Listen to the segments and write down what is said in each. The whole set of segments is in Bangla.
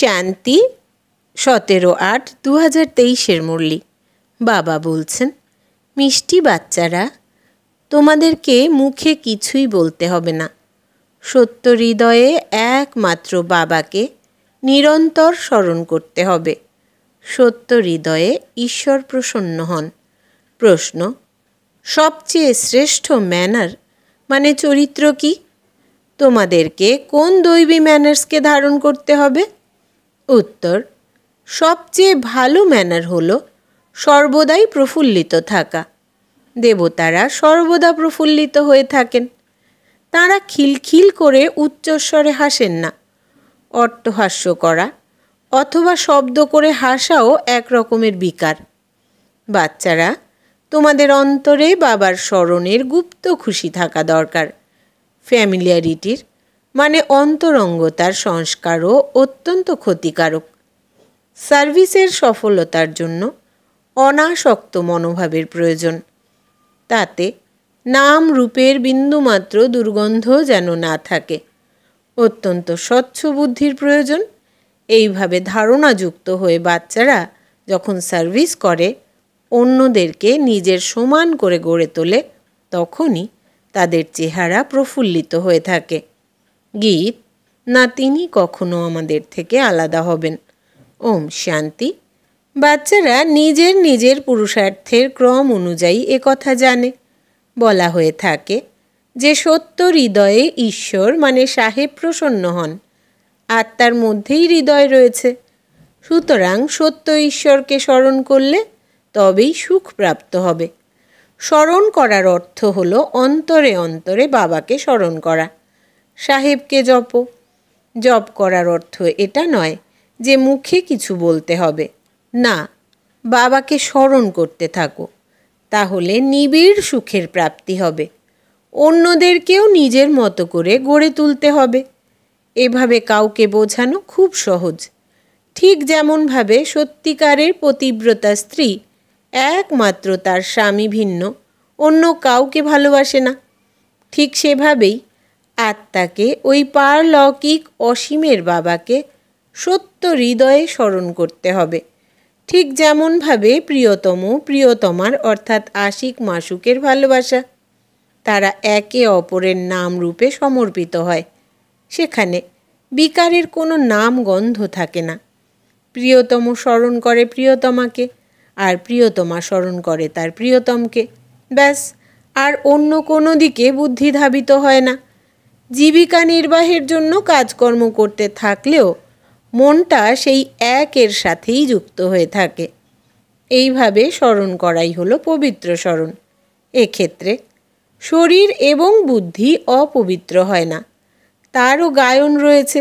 শান্তি সতেরো আট দু হাজার তেইশের মুরলি বাবা বলছেন মিষ্টি বাচ্চারা তোমাদেরকে মুখে কিছুই বলতে হবে না সত্য হৃদয়ে একমাত্র বাবাকে নিরন্তর স্মরণ করতে হবে সত্য হৃদয়ে ঈশ্বর প্রসন্ন হন প্রশ্ন সবচেয়ে শ্রেষ্ঠ ম্যানার মানে চরিত্র কি তোমাদেরকে কোন দৈবী ম্যানার্সকে ধারণ করতে হবে উত্তর সবচেয়ে ভালো ম্যানার হল সর্বদাই প্রফুল্লিত থাকা দেবতারা সর্বদা প্রফুল্লিত হয়ে থাকেন তাঁরা খিলখিল করে উচ্চস্বরে হাসেন না অট্টহাস্য করা অথবা শব্দ করে হাসাও এক রকমের বিকার বাচ্চারা তোমাদের অন্তরে বাবার স্মরণের গুপ্ত খুশি থাকা দরকার ফ্যামিলিয়ারিটির মানে অন্তরঙ্গতার সংস্কারও অত্যন্ত ক্ষতিকারক সার্ভিসের সফলতার জন্য অনাসক্ত মনোভাবের প্রয়োজন তাতে নাম রূপের বিন্দুমাত্র দুর্গন্ধ যেন না থাকে অত্যন্ত স্বচ্ছ বুদ্ধির প্রয়োজন এইভাবে ধারণাযুক্ত হয়ে বাচ্চারা যখন সার্ভিস করে অন্যদেরকে নিজের সমান করে গড়ে তোলে তখনই তাদের চেহারা প্রফুল্লিত হয়ে থাকে গীত না তিনি কখনো আমাদের থেকে আলাদা হবেন ওম শান্তি বাচ্চারা নিজের নিজের পুরুষার্থের ক্রম অনুযায়ী একথা জানে বলা হয়ে থাকে যে সত্য হৃদয়ে ঈশ্বর মানে সাহেব প্রসন্ন হন আত্মার মধ্যেই হৃদয় রয়েছে সুতরাং সত্য ঈশ্বরকে স্মরণ করলে তবেই সুখ প্রাপ্ত হবে স্মরণ করার অর্থ হল অন্তরে অন্তরে বাবাকে স্মরণ করা সাহেবকে জপ জপ করার অর্থ এটা নয় যে মুখে কিছু বলতে হবে না বাবাকে স্মরণ করতে থাকো তাহলে নিবিড় সুখের প্রাপ্তি হবে অন্যদেরকেও নিজের মতো করে গড়ে তুলতে হবে এভাবে কাউকে বোঝানো খুব সহজ ঠিক যেমনভাবে সত্যিকারের পতিব্রতা স্ত্রী একমাত্র তার স্বামী ভিন্ন অন্য কাউকে ভালোবাসে না ঠিক সেভাবেই আত্মাকে ওই পারলৌকিক অসীমের বাবাকে সত্য হৃদয়ে স্মরণ করতে হবে ঠিক যেমনভাবে প্রিয়তম প্রিয়তমার অর্থাৎ আশিক মাসুকের ভালোবাসা তারা একে অপরের নাম রূপে সমর্পিত হয় সেখানে বিকারের কোনো নাম গন্ধ থাকে না প্রিয়তম স্মরণ করে প্রিয়তমাকে আর প্রিয়তমা স্মরণ করে তার প্রিয়তমকে ব্যাস আর অন্য কোনো দিকে বুদ্ধি ধাবিত হয় না জীবিকা নির্বাহের জন্য কাজকর্ম করতে থাকলেও মনটা সেই একের সাথেই যুক্ত হয়ে থাকে এইভাবে স্মরণ করাই হলো পবিত্র স্মরণ এক্ষেত্রে শরীর এবং বুদ্ধি অপবিত্র হয় না তারও গায়ন রয়েছে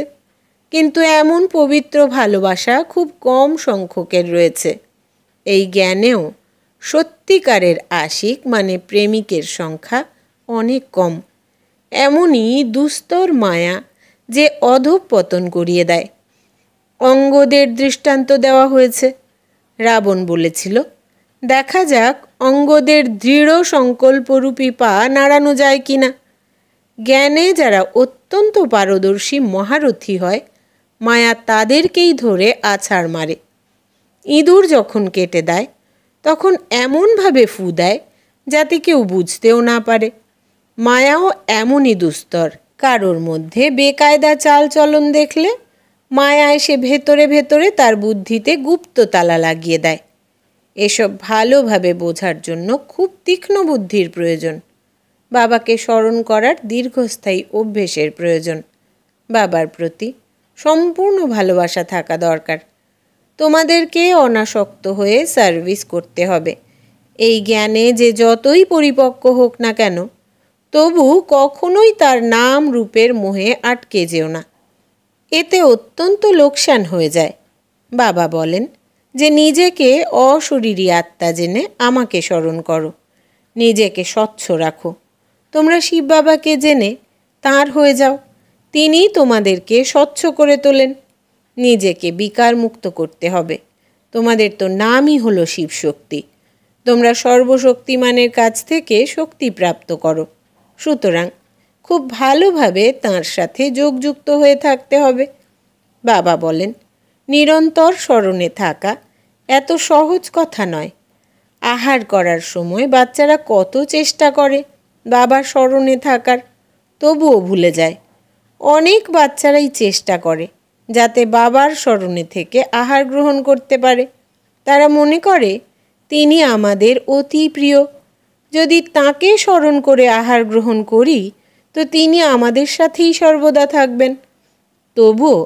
কিন্তু এমন পবিত্র ভালোবাসা খুব কম সংখ্যকের রয়েছে এই জ্ঞানেও সত্যিকারের আশিক মানে প্রেমিকের সংখ্যা অনেক কম এমনই দুস্তর মায়া যে অধঃপতন করিয়ে দেয় অঙ্গদের দৃষ্টান্ত দেওয়া হয়েছে রাবণ বলেছিল দেখা যাক অঙ্গদের দৃঢ় সংকল্পরূপী পা নাড়ানো যায় কি না জ্ঞানে যারা অত্যন্ত পারদর্শী মহারথী হয় মায়া তাদেরকেই ধরে আছাড় মারে ইঁদুর যখন কেটে দেয় তখন এমনভাবে ফু দেয় যাতে কেউ বুঝতেও না পারে মায়াও এমনই দুস্তর কারোর মধ্যে বেকায়দা চাল চলন দেখলে মায়া এসে ভেতরে ভেতরে তার বুদ্ধিতে গুপ্ত তালা লাগিয়ে দেয় এসব ভালোভাবে বোঝার জন্য খুব তীক্ষ্ণ বুদ্ধির প্রয়োজন বাবাকে স্মরণ করার দীর্ঘস্থায়ী অভ্যেসের প্রয়োজন বাবার প্রতি সম্পূর্ণ ভালোবাসা থাকা দরকার তোমাদেরকে অনাসক্ত হয়ে সার্ভিস করতে হবে এই জ্ঞানে যে যতই পরিপক্ক হোক না কেন তবু কখনোই তার নাম রূপের মোহে আটকে যেও না এতে অত্যন্ত লোকসান হয়ে যায় বাবা বলেন যে নিজেকে অশরীরী আত্মা জেনে আমাকে স্মরণ করো নিজেকে স্বচ্ছ রাখো তোমরা শিব বাবাকে জেনে তার হয়ে যাও তিনি তোমাদেরকে স্বচ্ছ করে তোলেন নিজেকে বিকার মুক্ত করতে হবে তোমাদের তো নামই হলো শিবশক্তি তোমরা সর্বশক্তিমানের কাছ থেকে শক্তি প্রাপ্ত করো সুতরাং খুব ভালোভাবে তার সাথে যোগযুক্ত হয়ে থাকতে হবে বাবা বলেন নিরন্তর স্মরণে থাকা এত সহজ কথা নয় আহার করার সময় বাচ্চারা কত চেষ্টা করে বাবার স্মরণে থাকার তবুও ভুলে যায় অনেক বাচ্চারাই চেষ্টা করে যাতে বাবার স্মরণে থেকে আহার গ্রহণ করতে পারে তারা মনে করে তিনি আমাদের অতি প্রিয় যদি তাকে স্মরণ করে আহার গ্রহণ করি তো তিনি আমাদের সাথেই সর্বদা থাকবেন তবুও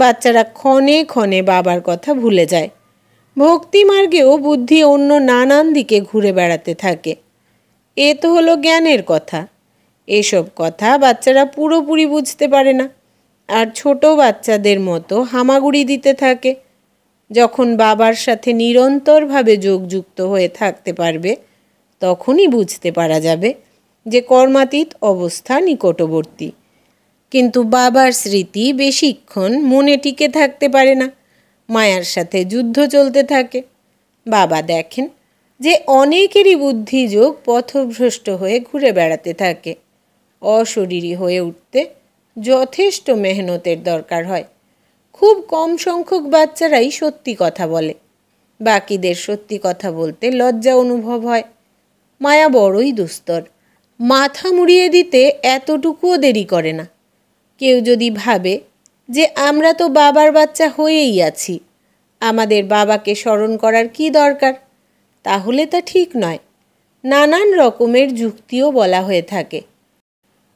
বাচ্চারা ক্ষণে ক্ষণে বাবার কথা ভুলে যায় ভক্তিমার্গেও বুদ্ধি অন্য নানান দিকে ঘুরে বেড়াতে থাকে এ তো হলো জ্ঞানের কথা এসব কথা বাচ্চারা পুরোপুরি বুঝতে পারে না আর ছোট বাচ্চাদের মতো হামাগুড়ি দিতে থাকে যখন বাবার সাথে নিরন্তরভাবে যোগযুক্ত হয়ে থাকতে পারবে তখনই বুঝতে পারা যাবে যে কর্মাতীত অবস্থা নিকটবর্তী কিন্তু বাবার স্মৃতি বেশিক্ষণ মনে টিকে থাকতে পারে না মায়ার সাথে যুদ্ধ চলতে থাকে বাবা দেখেন যে অনেকেরই বুদ্ধিযোগ পথভ্রষ্ট হয়ে ঘুরে বেড়াতে থাকে অশরীরী হয়ে উঠতে যথেষ্ট মেহনতের দরকার হয় খুব কম সংখ্যক বাচ্চারাই সত্যি কথা বলে বাকিদের সত্যি কথা বলতে লজ্জা অনুভব হয় মায়া বড়ই দুস্তর মাথা মুড়িয়ে দিতে এতটুকুও দেরি করে না কেউ যদি ভাবে যে আমরা তো বাবার বাচ্চা হয়েই আছি আমাদের বাবাকে স্মরণ করার কি দরকার তাহলে তা ঠিক নয় নানান রকমের যুক্তিও বলা হয়ে থাকে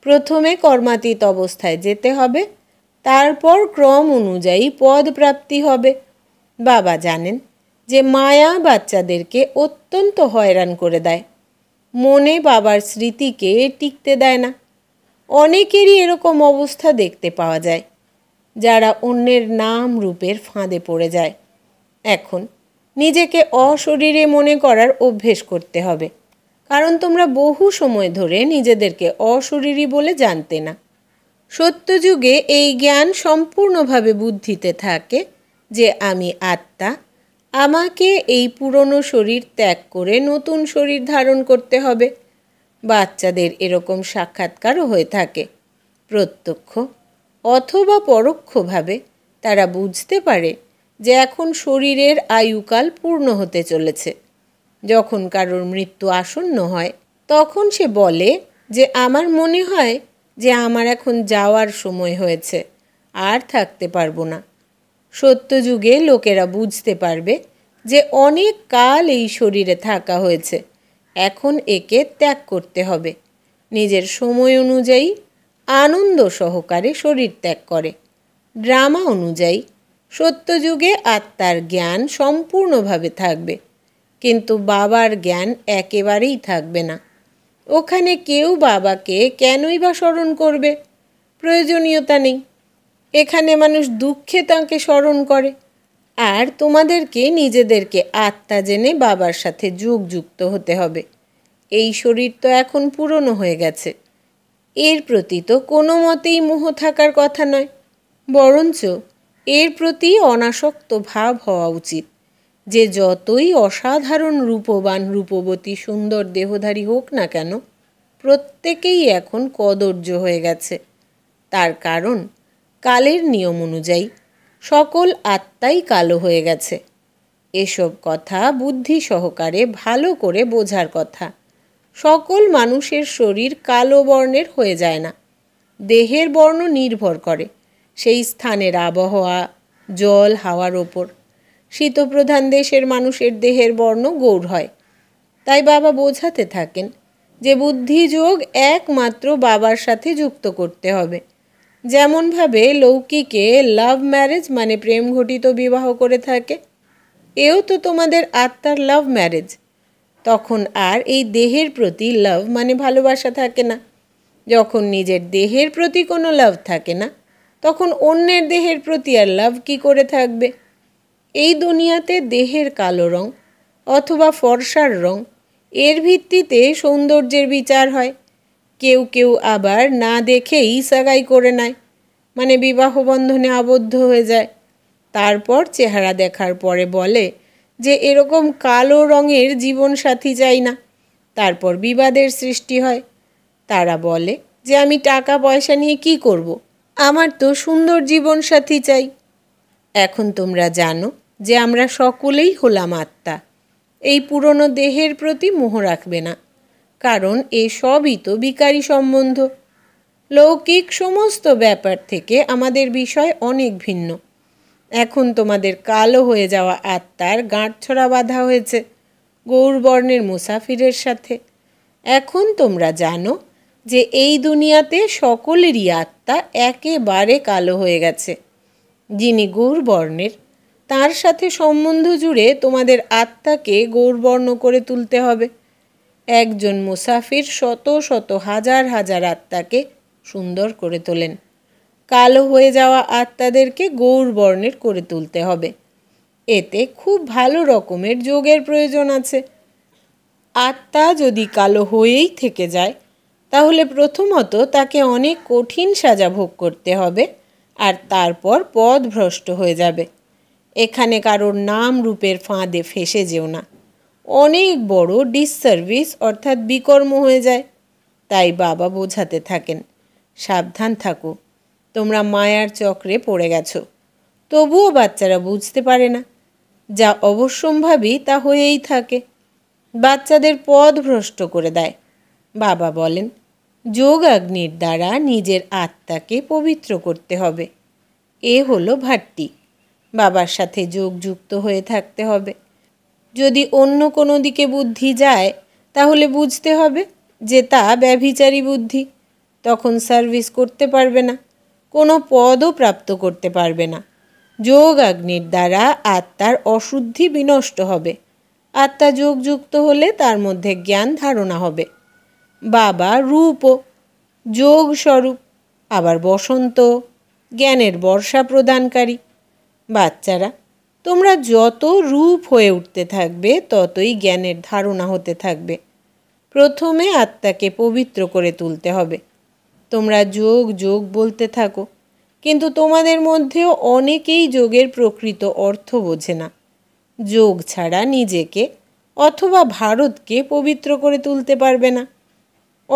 প্রথমে কর্মাতীত অবস্থায় যেতে হবে তারপর ক্রম অনুযায়ী পদ প্রাপ্তি হবে বাবা জানেন যে মায়া বাচ্চাদেরকে অত্যন্ত হয়রান করে দেয় মনে বাবার স্মৃতিকে টিকতে দেয় না অনেকেরই এরকম অবস্থা দেখতে পাওয়া যায় যারা অন্যের নাম রূপের ফাঁদে পড়ে যায় এখন নিজেকে অশরীরে মনে করার অভ্যেস করতে হবে কারণ তোমরা বহু সময় ধরে নিজেদেরকে অশরীরী বলে জানতে না সত্যযুগে এই জ্ঞান সম্পূর্ণভাবে বুদ্ধিতে থাকে যে আমি আত্মা আমাকে এই পুরনো শরীর ত্যাগ করে নতুন শরীর ধারণ করতে হবে বাচ্চাদের এরকম সাক্ষাৎকারও হয়ে থাকে প্রত্যক্ষ অথবা পরোক্ষভাবে তারা বুঝতে পারে যে এখন শরীরের আয়ুকাল পূর্ণ হতে চলেছে যখন কারোর মৃত্যু আসন্ন হয় তখন সে বলে যে আমার মনে হয় যে আমার এখন যাওয়ার সময় হয়েছে আর থাকতে পারবো না সত্যযুগে লোকেরা বুঝতে পারবে যে অনেক কাল এই শরীরে থাকা হয়েছে এখন একে ত্যাগ করতে হবে নিজের সময় অনুযায়ী আনন্দ সহকারে শরীর ত্যাগ করে ড্রামা অনুযায়ী সত্যযুগে আত্মার জ্ঞান সম্পূর্ণভাবে থাকবে কিন্তু বাবার জ্ঞান একেবারেই থাকবে না ওখানে কেউ বাবাকে কেনই বা স্মরণ করবে প্রয়োজনীয়তা নেই এখানে মানুষ দুঃখে তাঁকে স্মরণ করে আর তোমাদেরকে নিজেদেরকে আত্মা জেনে বাবার সাথে যুগ যুক্ত হতে হবে এই শরীর তো এখন পুরনো হয়ে গেছে এর প্রতি তো কোনো মতেই মোহ থাকার কথা নয় বরঞ্চ এর প্রতি অনাসক্ত ভাব হওয়া উচিত যে যতই অসাধারণ রূপবান রূপবতী সুন্দর দেহধারী হোক না কেন প্রত্যেকেই এখন কদর্য হয়ে গেছে তার কারণ কালের নিয়ম অনুযায়ী সকল আত্মাই কালো হয়ে গেছে এসব কথা বুদ্ধি সহকারে ভালো করে বোঝার কথা সকল মানুষের শরীর কালো বর্ণের হয়ে যায় না দেহের বর্ণ নির্ভর করে সেই স্থানের আবহাওয়া জল হাওয়ার ওপর শীতপ্রধান দেশের মানুষের দেহের বর্ণ গৌর হয় তাই বাবা বোঝাতে থাকেন যে বুদ্ধিযোগ একমাত্র বাবার সাথে যুক্ত করতে হবে যেমনভাবে লৌকিকে লাভ ম্যারেজ মানে প্রেম ঘটিত বিবাহ করে থাকে এও তো তোমাদের আত্মার লাভ ম্যারেজ তখন আর এই দেহের প্রতি লাভ মানে ভালোবাসা থাকে না যখন নিজের দেহের প্রতি কোনো লাভ থাকে না তখন অন্যের দেহের প্রতি আর লাভ কি করে থাকবে এই দুনিয়াতে দেহের কালো রং অথবা ফর্সার রং এর ভিত্তিতে সৌন্দর্যের বিচার হয় কেউ কেউ আবার না দেখেই সাগাই করে নেয় মানে বিবাহ বন্ধনে আবদ্ধ হয়ে যায় তারপর চেহারা দেখার পরে বলে যে এরকম কালো রঙের জীবনসাথী চাই না তারপর বিবাদের সৃষ্টি হয় তারা বলে যে আমি টাকা পয়সা নিয়ে কি করব। আমার তো সুন্দর জীবনসাথী চাই এখন তোমরা জানো যে আমরা সকলেই হলাম আত্মা এই পুরনো দেহের প্রতি মোহ রাখবে না কারণ এ সবই তো বিকারী সম্বন্ধ লৌকিক সমস্ত ব্যাপার থেকে আমাদের বিষয় অনেক ভিন্ন এখন তোমাদের কালো হয়ে যাওয়া আত্মার গাঁটছড়া বাঁধা হয়েছে গৌরবর্ণের মুসাফিরের সাথে এখন তোমরা জানো যে এই দুনিয়াতে সকলেরই আত্মা একেবারে কালো হয়ে গেছে যিনি গৌরবর্ণের তার সাথে সম্বন্ধ জুড়ে তোমাদের আত্মাকে গৌরবর্ণ করে তুলতে হবে একজন মুসাফির শত শত হাজার হাজার আত্মাকে সুন্দর করে তোলেন কালো হয়ে যাওয়া আত্মাদেরকে গৌর বর্ণের করে তুলতে হবে এতে খুব ভালো রকমের যোগের প্রয়োজন আছে আত্মা যদি কালো হয়েই থেকে যায় তাহলে প্রথমত তাকে অনেক কঠিন সাজা ভোগ করতে হবে আর তারপর পদ ভ্রষ্ট হয়ে যাবে এখানে কারোর নাম রূপের ফাঁদে ফেসে যেও না অনেক বড় ডিসসার্ভিস অর্থাৎ বিকর্ম হয়ে যায় তাই বাবা বোঝাতে থাকেন সাবধান থাকো তোমরা মায়ার চক্রে পড়ে গেছো তবুও বাচ্চারা বুঝতে পারে না যা অবশ্যম্ভাবী তা হয়েই থাকে বাচ্চাদের পথ ভ্রষ্ট করে দেয় বাবা বলেন যোগ আগ্নির দ্বারা নিজের আত্মাকে পবিত্র করতে হবে এ হলো ভাট্টি বাবার সাথে যোগ যুক্ত হয়ে থাকতে হবে যদি অন্য কোনো দিকে বুদ্ধি যায় তাহলে বুঝতে হবে যে তা ব্যভিচারী বুদ্ধি তখন সার্ভিস করতে পারবে না কোনো পদও প্রাপ্ত করতে পারবে না যোগ আগ্নির দ্বারা আত্মার অশুদ্ধি বিনষ্ট হবে আত্মা যোগযুক্ত হলে তার মধ্যে জ্ঞান ধারণা হবে বাবা রূপও যোগ স্বরূপ আবার বসন্ত জ্ঞানের বর্ষা প্রদানকারী বাচ্চারা তোমরা যত রূপ হয়ে উঠতে থাকবে ততই জ্ঞানের ধারণা হতে থাকবে প্রথমে আত্মাকে পবিত্র করে তুলতে হবে তোমরা যোগ যোগ বলতে থাকো কিন্তু তোমাদের মধ্যেও অনেকেই যোগের প্রকৃত অর্থ বোঝে না যোগ ছাড়া নিজেকে অথবা ভারতকে পবিত্র করে তুলতে পারবে না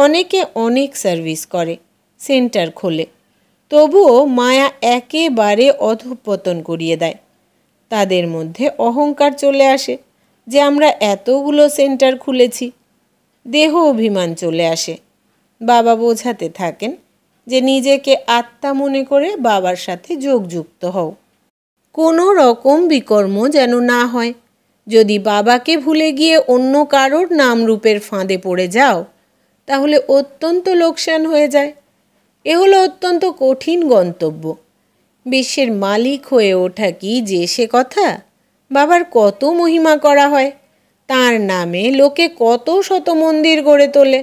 অনেকে অনেক সার্ভিস করে সেন্টার খোলে তবুও মায়া একেবারে অধঃপতন করিয়ে দেয় তাদের মধ্যে অহংকার চলে আসে যে আমরা এতগুলো সেন্টার খুলেছি দেহ অভিমান চলে আসে বাবা বোঝাতে থাকেন যে নিজেকে আত্মা মনে করে বাবার সাথে যোগযুক্ত হও কোনো রকম বিকর্ম যেন না হয় যদি বাবাকে ভুলে গিয়ে অন্য কারোর নামরূপের ফাঁদে পড়ে যাও তাহলে অত্যন্ত লোকসান হয়ে যায় এ হলো অত্যন্ত কঠিন গন্তব্য বিশ্বের মালিক হয়ে ওঠা কি যে সে কথা বাবার কত মহিমা করা হয় তার নামে লোকে কত শত মন্দির গড়ে তোলে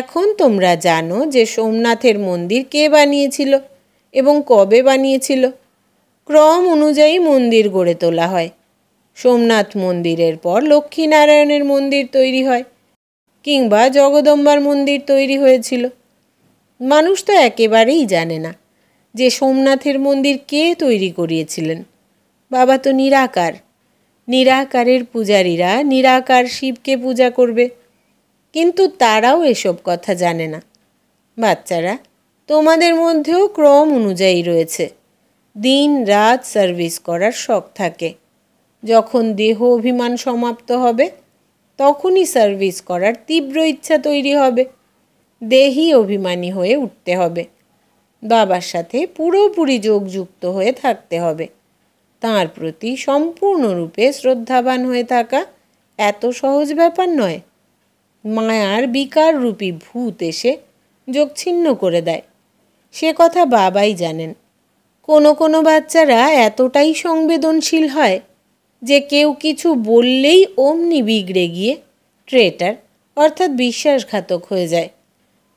এখন তোমরা জানো যে সোমনাথের মন্দির কে বানিয়েছিল এবং কবে বানিয়েছিল ক্রম অনুযায়ী মন্দির গড়ে তোলা হয় সোমনাথ মন্দিরের পর লক্ষ্মীনারায়ণের মন্দির তৈরি হয় কিংবা জগদম্বার মন্দির তৈরি হয়েছিল মানুষ তো একেবারেই জানে না যে সোমনাথের মন্দির কে তৈরি করিয়েছিলেন বাবা তো নিরাকার নিরাকারের পূজারীরা নিরাকার শিবকে পূজা করবে কিন্তু তারাও এসব কথা জানে না বাচ্চারা তোমাদের মধ্যেও ক্রম অনুযায়ী রয়েছে দিন রাত সার্ভিস করার শখ থাকে যখন দেহ অভিমান সমাপ্ত হবে তখনই সার্ভিস করার তীব্র ইচ্ছা তৈরি হবে দেহি অভিমানী হয়ে উঠতে হবে বাবার সাথে পুরোপুরি যোগযুক্ত হয়ে থাকতে হবে তার প্রতি সম্পূর্ণরূপে শ্রদ্ধাবান হয়ে থাকা এত সহজ ব্যাপার নয় মায়ার বিকার রূপী ভূত এসে যোগছিন্ন করে দেয় সে কথা বাবাই জানেন কোনো কোনো বাচ্চারা এতটাই সংবেদনশীল হয় যে কেউ কিছু বললেই অমনি বিগড়ে গিয়ে ট্রেটার অর্থাৎ বিশ্বাসঘাতক হয়ে যায়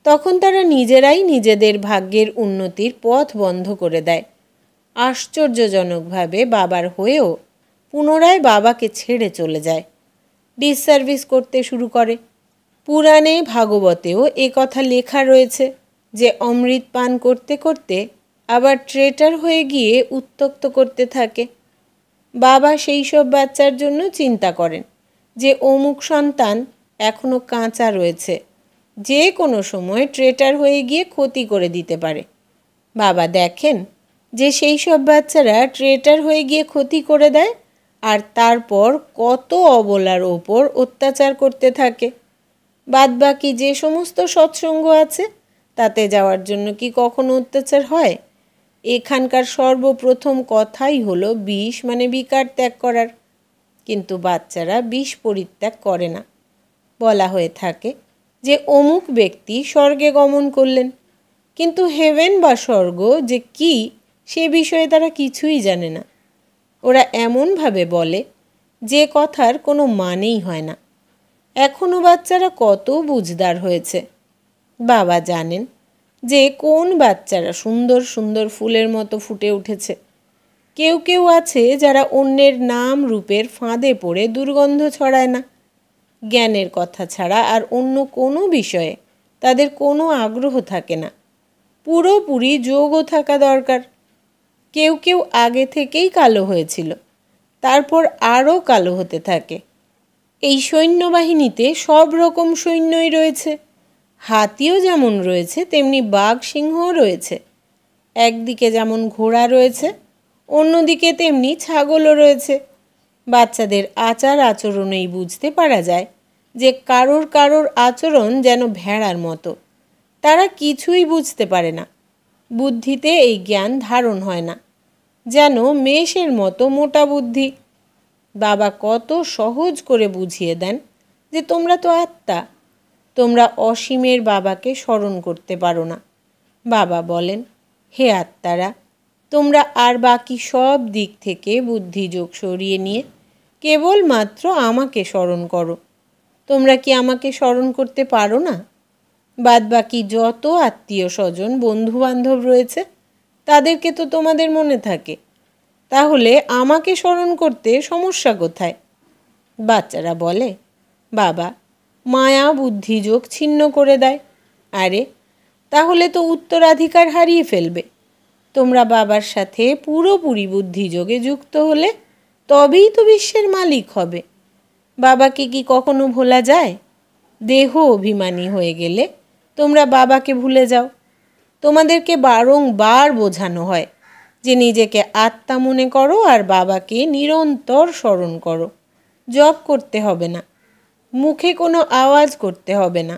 তখন তারা নিজেরাই নিজেদের ভাগ্যের উন্নতির পথ বন্ধ করে দেয় আশ্চর্যজনকভাবে বাবার হয়েও পুনরায় বাবাকে ছেড়ে চলে যায় ডিসসার্ভিস করতে শুরু করে পুরাণে ভাগবতেও এ কথা লেখা রয়েছে যে অমৃত পান করতে করতে আবার ট্রেটার হয়ে গিয়ে উত্তক্ত করতে থাকে বাবা সেই সব বাচ্চার জন্য চিন্তা করেন যে অমুক সন্তান এখনও কাঁচা রয়েছে যে কোনো সময় ট্রেটার হয়ে গিয়ে ক্ষতি করে দিতে পারে বাবা দেখেন যে সেই সব বাচ্চারা ট্রেটার হয়ে গিয়ে ক্ষতি করে দেয় আর তারপর কত অবলার ওপর অত্যাচার করতে থাকে বাদবাকি যে সমস্ত সৎসঙ্গ আছে তাতে যাওয়ার জন্য কি কখনো অত্যাচার হয় এখানকার সর্বপ্রথম কথাই হলো বিষ মানে বিকার ত্যাগ করার কিন্তু বাচ্চারা বিষ পরিত্যাগ করে না বলা হয়ে থাকে যে অমুক ব্যক্তি স্বর্গে গমন করলেন কিন্তু হেভেন বা স্বর্গ যে কি সে বিষয়ে তারা কিছুই জানে না ওরা এমনভাবে বলে যে কথার কোনো মানেই হয় না এখনও বাচ্চারা কত বুঝদার হয়েছে বাবা জানেন যে কোন বাচ্চারা সুন্দর সুন্দর ফুলের মতো ফুটে উঠেছে কেউ কেউ আছে যারা অন্যের নাম রূপের ফাঁদে পড়ে দুর্গন্ধ ছড়ায় না জ্ঞানের কথা ছাড়া আর অন্য কোনো বিষয়ে তাদের কোনো আগ্রহ থাকে না পুরোপুরি যোগও থাকা দরকার কেউ কেউ আগে থেকেই কালো হয়েছিল তারপর আরও কালো হতে থাকে এই সৈন্যবাহিনীতে সব রকম সৈন্যই রয়েছে হাতিও যেমন রয়েছে তেমনি বাঘ সিংহও রয়েছে একদিকে যেমন ঘোড়া রয়েছে অন্যদিকে তেমনি ছাগলও রয়েছে বাচ্চাদের আচার আচরণেই বুঝতে পারা যায় যে কারোর কারোর আচরণ যেন ভেড়ার মতো তারা কিছুই বুঝতে পারে না বুদ্ধিতে এই জ্ঞান ধারণ হয় না যেন মেষের মতো মোটা বুদ্ধি বাবা কত সহজ করে বুঝিয়ে দেন যে তোমরা তো আত্মা তোমরা অসীমের বাবাকে স্মরণ করতে পারো না বাবা বলেন হে আত্মারা তোমরা আর বাকি সব দিক থেকে বুদ্ধিযোগ সরিয়ে নিয়ে কেবলমাত্র আমাকে স্মরণ করো তোমরা কি আমাকে স্মরণ করতে পারো না বাদবাকি যত আত্মীয় স্বজন বন্ধুবান্ধব রয়েছে তাদেরকে তো তোমাদের মনে থাকে তাহলে আমাকে স্মরণ করতে সমস্যা কোথায় বাচ্চারা বলে বাবা মায়া বুদ্ধিযোগ ছিন্ন করে দেয় আরে তাহলে তো উত্তরাধিকার হারিয়ে ফেলবে তোমরা বাবার সাথে পুরোপুরি বুদ্ধিযোগে যুক্ত হলে তবেই তো বিশ্বের মালিক হবে বাবাকে কি কখনো ভোলা যায় দেহ অভিমানী হয়ে গেলে তোমরা বাবাকে ভুলে যাও তোমাদেরকে বারংবার বোঝানো হয় যে নিজেকে আত্মা মনে করো আর বাবাকে নিরন্তর স্মরণ করো জপ করতে হবে না মুখে কোনো আওয়াজ করতে হবে না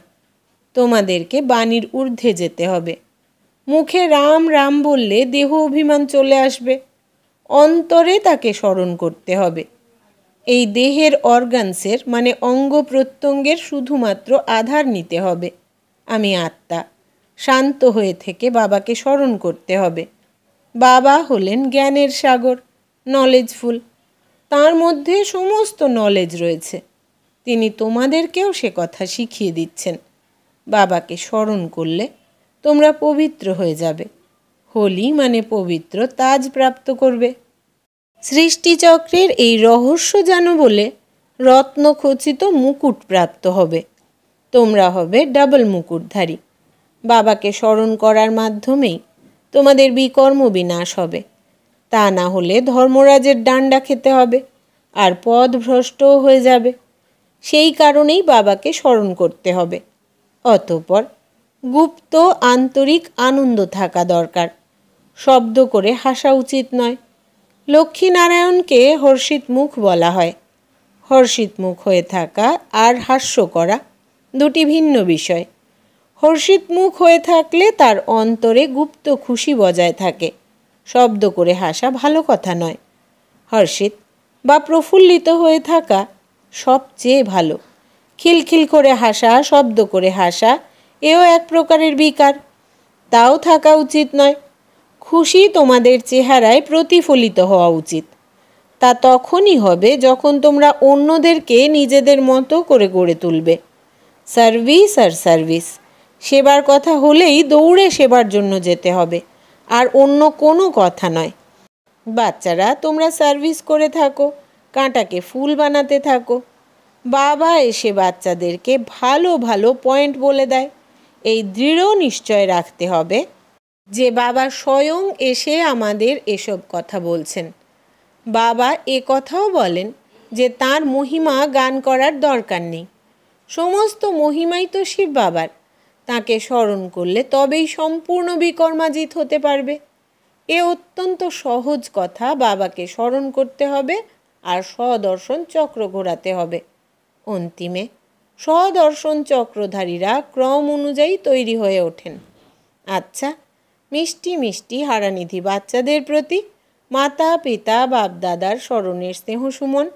তোমাদেরকে বাণীর ঊর্ধ্বে যেতে হবে মুখে রাম রাম বললে দেহ অভিমান চলে আসবে অন্তরে তাকে স্মরণ করতে হবে এই দেহের অর্গানসের মানে অঙ্গ প্রত্যঙ্গের শুধুমাত্র আধার নিতে হবে আমি আত্মা শান্ত হয়ে থেকে বাবাকে স্মরণ করতে হবে বাবা হলেন জ্ঞানের সাগর নলেজফুল তার মধ্যে সমস্ত নলেজ রয়েছে তিনি তোমাদেরকেও সে কথা শিখিয়ে দিচ্ছেন বাবাকে স্মরণ করলে তোমরা পবিত্র হয়ে যাবে হোলি মানে পবিত্র তাজ প্রাপ্ত করবে সৃষ্টিচক্রের এই রহস্য জানো বলে রত্নখচিত মুকুট প্রাপ্ত হবে তোমরা হবে ডাবল মুকুটধারী বাবাকে স্মরণ করার মাধ্যমেই তোমাদের বিকর্ম বিনাশ হবে তা না হলে ধর্মরাজের ডান্ডা খেতে হবে আর পদ ভ্রষ্টও হয়ে যাবে সেই কারণেই বাবাকে স্মরণ করতে হবে অতঃপর গুপ্ত আন্তরিক আনন্দ থাকা দরকার শব্দ করে হাসা উচিত নয় লক্ষ্মীনারায়ণকে হর্ষিত মুখ বলা হয় হর্ষিত মুখ হয়ে থাকা আর হাস্য করা দুটি ভিন্ন বিষয় হর্ষিত মুখ হয়ে থাকলে তার অন্তরে গুপ্ত খুশি বজায় থাকে শব্দ করে হাসা ভালো কথা নয় হর্ষিত বা প্রফুল্লিত হয়ে থাকা সবচেয়ে ভালো খিলখিল করে হাসা শব্দ করে হাসা এও এক প্রকারের বিকার তাও থাকা উচিত নয় খুশি তোমাদের চেহারায় প্রতিফলিত হওয়া উচিত তা তখনই হবে যখন তোমরা অন্যদেরকে নিজেদের মতো করে গড়ে তুলবে সার্ভিস আর সার্ভিস সেবার কথা হলেই দৌড়ে সেবার জন্য যেতে হবে আর অন্য কোনো কথা নয় বাচ্চারা তোমরা সার্ভিস করে থাকো কাঁটাকে ফুল বানাতে থাকো বাবা এসে বাচ্চাদেরকে ভালো ভালো পয়েন্ট বলে দেয় এই দৃঢ় নিশ্চয় রাখতে হবে যে বাবা স্বয়ং এসে আমাদের এসব কথা বলছেন বাবা এ কথাও বলেন যে তার মহিমা গান করার দরকার নেই সমস্ত মহিমাই তো শিব বাবার তাকে স্মরণ করলে তবেই সম্পূর্ণ বিকর্মাজিত হতে পারবে এ অত্যন্ত সহজ কথা বাবাকে স্মরণ করতে হবে আর স্বদর্শন চক্র ঘোরাতে হবে অন্তিমে স্বদর্শন চক্রধারীরা ক্রম অনুযায়ী তৈরি হয়ে ওঠেন আচ্ছা মিষ্টি মিষ্টি হারানিধি বাচ্চাদের প্রতি মাতা পিতা বাপদাদার স্মরণের স্নেহসুমন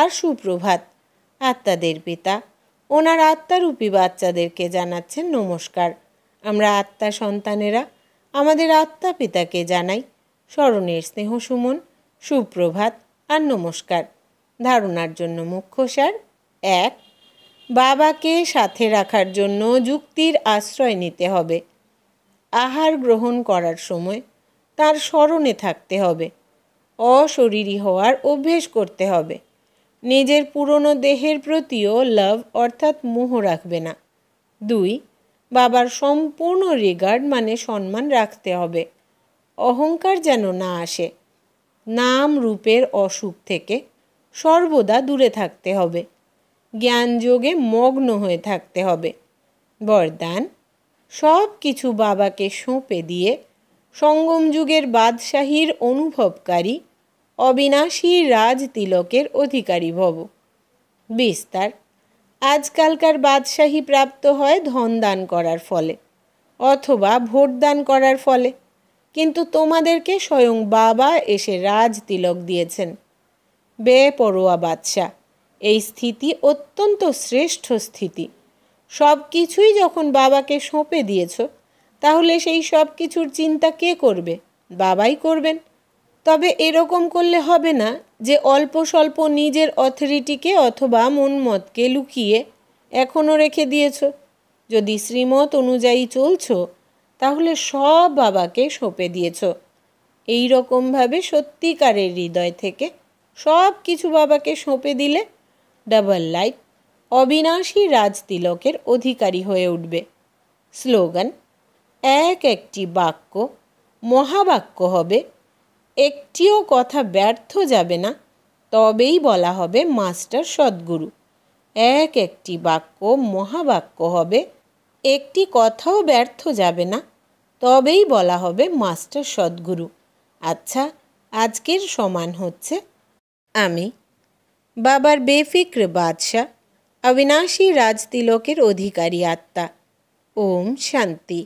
আর সুপ্রভাত আত্মাদের পিতা ওনার আত্মারূপী বাচ্চাদেরকে জানাচ্ছেন নমস্কার আমরা আত্মা সন্তানেরা আমাদের আত্মা পিতাকে জানাই স্মরণের স্নেহসুমন সুপ্রভাত আর নমস্কার ধারণার জন্য মুখ্য সার এক বাবাকে সাথে রাখার জন্য যুক্তির আশ্রয় নিতে হবে আহার গ্রহণ করার সময় তার স্মরণে থাকতে হবে অশরীরী হওয়ার অভ্যেস করতে হবে নিজের পুরনো দেহের প্রতিও লাভ অর্থাৎ মোহ রাখবে না দুই বাবার সম্পূর্ণ রেগার্ড মানে সম্মান রাখতে হবে অহংকার যেন না আসে নাম রূপের অসুখ থেকে সর্বদা দূরে থাকতে হবে জ্ঞানযোগে মগ্ন হয়ে থাকতে হবে বরদান সব কিছু বাবাকে সঁপে দিয়ে সঙ্গম যুগের বাদশাহীর অনুভবকারী অবিনাশী রাজ তিলকের অধিকারী ভব বিস্তার আজকালকার বাদশাহী প্রাপ্ত হয় ধন দান করার ফলে অথবা ভোট দান করার ফলে কিন্তু তোমাদেরকে স্বয়ং বাবা এসে রাজ তিলক দিয়েছেন বেপরোয়া বাদশাহ এই স্থিতি অত্যন্ত শ্রেষ্ঠ স্থিতি সব কিছুই যখন বাবাকে সঁপে দিয়েছ তাহলে সেই সব কিছুর চিন্তা কে করবে বাবাই করবেন তবে এরকম করলে হবে না যে অল্প স্বল্প নিজের অথরিটিকে অথবা মতকে লুকিয়ে এখনও রেখে দিয়েছ যদি শ্রীমত অনুযায়ী চলছ তাহলে সব বাবাকে সঁপে দিয়েছ এই রকমভাবে সত্যিকারের হৃদয় থেকে সব কিছু বাবাকে সঁপে দিলে ডাবল লাইট অবিনাশী রাজতিলকের অধিকারী হয়ে উঠবে স্লোগান এক একটি বাক্য মহাবাক্য হবে একটিও কথা ব্যর্থ যাবে না তবেই বলা হবে মাস্টার সদ্গুরু এক একটি বাক্য মহাবাক্য হবে একটি কথাও ব্যর্থ যাবে না তবেই বলা হবে মাস্টার সদ্গুরু আচ্ছা আজকের সমান হচ্ছে আমি বাবার বেফিক্র বাদশাহ अविनाशी राजतिलोकर अधिकारी आत्ता ओम शांति